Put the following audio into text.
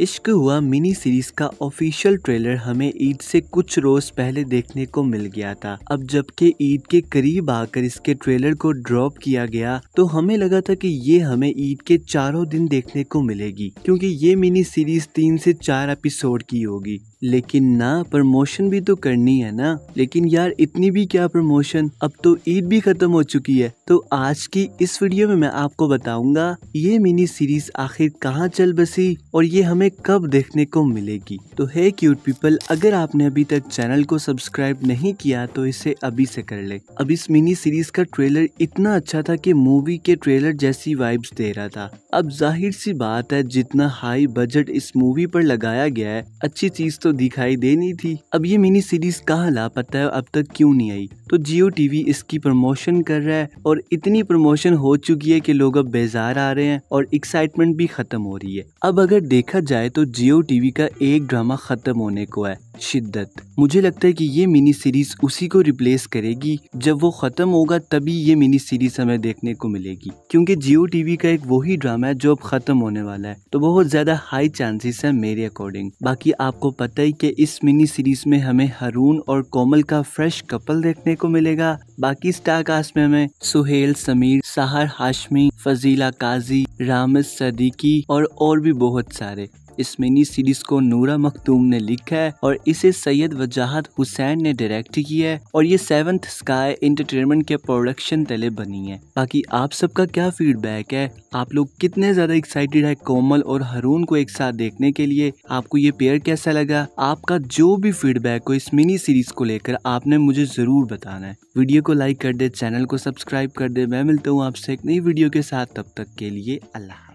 इश्क Hua mini series का official trailer हमें ईद से कुछ रोज पहले देखने को मिल गया था अब जबकि ईद के करीब आकर इसके ट्रेलर को ड्रॉप किया गया तो हमें लगा था कि ये हमें ईद के चारों दिन देखने को मिलेगी क्योंकि ये मिनी सीरीज तीन से चार एपिसोड की होगी लेकिन ना प्रमोशन भी तो करनी है ना लेकिन यार इतनी भी क्या प्रमोशन अब तो ईद भी खत्म हो चुकी है तो आज की इस वीडियो में मैं आपको बताऊंगा ये मिनी सीरीज आखिर कहाँ चल बसी और ये हमें हमें कब देखने को मिलेगी तो हे क्यूट पीपल अगर आपने अभी तक चैनल को सब्सक्राइब नहीं किया तो इसे अभी से कर ले अब इस मिनी सीरीज का ट्रेलर इतना अच्छा था कि मूवी के ट्रेलर जैसी वाइब्स दे रहा था अब जाहिर सी बात है जितना हाई बजट इस मूवी पर लगाया गया है अच्छी चीज तो दिखाई देनी थी अब ये मिनी सीरीज कहाँ लापता है अब तक क्यों नहीं आई तो जियो टीवी इसकी प्रमोशन कर रहा है और इतनी प्रमोशन हो चुकी है कि लोग अब बेजार आ रहे हैं और एक्साइटमेंट भी खत्म हो रही है अब अगर देखा जाए जाए तो जियो टीवी का एक ड्रामा खत्म होने को है शिद्दत मुझे लगता है कि ये मिनी सीरीज उसी को रिप्लेस करेगी जब वो खत्म होगा तभी ये मिनी सीरीज हमें देखने को मिलेगी क्योंकि जियो टीवी का एक वही ड्रामा है जो अब खत्म होने वाला है तो बहुत ज्यादा हाई चांसेस है मेरे अकॉर्डिंग बाकी आपको पता ही कि इस मिनी सीरीज में हमें हरून और कोमल का फ्रेश कपल देखने को मिलेगा बाकी स्टार कास्ट में हमें सुहेल समीर सहार हाशमी फजीला काजी रामस सदीकी और और भी बहुत सारे इस मिनी सीरीज को नूरा मखदूम ने लिखा है और इसे सैयद वजाहत हुसैन ने डायरेक्ट किया है और ये सेवंथ स्काई इंटरटेनमेंट के प्रोडक्शन तले बनी है बाकी आप सबका क्या फीडबैक है आप लोग कितने ज्यादा एक्साइटेड है कोमल और हरून को एक साथ देखने के लिए आपको ये पेयर कैसा लगा आपका जो भी फीडबैक हो इस मिनी सीरीज को लेकर आपने मुझे जरूर बताना है वीडियो को लाइक कर दे चैनल को सब्सक्राइब कर दे मैं मिलता हूँ आपसे एक नई वीडियो के साथ तब तक के लिए अल्लाह